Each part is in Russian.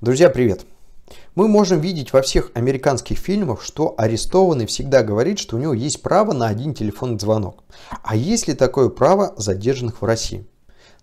Друзья, привет! Мы можем видеть во всех американских фильмах, что арестованный всегда говорит, что у него есть право на один телефонный звонок. А есть ли такое право задержанных в России?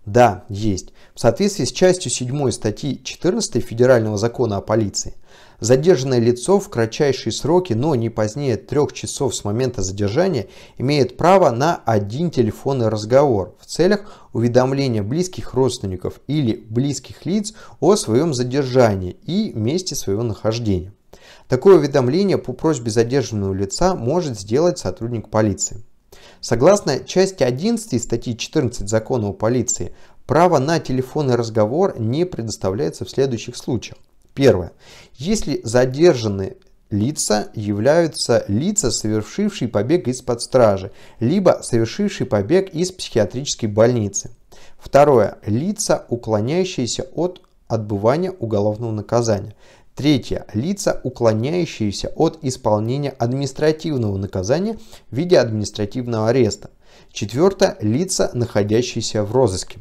Да, есть. В соответствии с частью 7 статьи 14 Федерального закона о полиции, задержанное лицо в кратчайшие сроки, но не позднее трех часов с момента задержания, имеет право на один телефонный разговор в целях уведомления близких родственников или близких лиц о своем задержании и месте своего нахождения. Такое уведомление по просьбе задержанного лица может сделать сотрудник полиции. Согласно части 11 статьи 14 Закона о полиции, право на телефонный разговор не предоставляется в следующих случаях. Первое. Если задержаны лица являются лица, совершившие побег из-под стражи, либо совершившие побег из психиатрической больницы. Второе. Лица, уклоняющиеся от отбывания уголовного наказания. Третье. Лица, уклоняющиеся от исполнения административного наказания в виде административного ареста. Четвертое. Лица, находящиеся в розыске.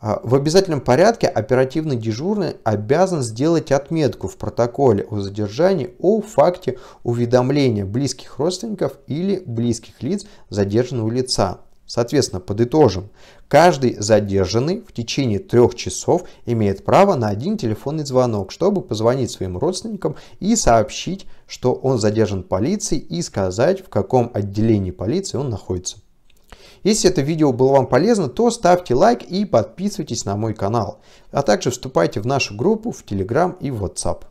А, в обязательном порядке оперативный дежурный обязан сделать отметку в протоколе о задержании о факте уведомления близких родственников или близких лиц задержанного лица. Соответственно, подытожим. Каждый задержанный в течение трех часов имеет право на один телефонный звонок, чтобы позвонить своим родственникам и сообщить, что он задержан полицией и сказать, в каком отделении полиции он находится. Если это видео было вам полезно, то ставьте лайк и подписывайтесь на мой канал, а также вступайте в нашу группу в Telegram и WhatsApp.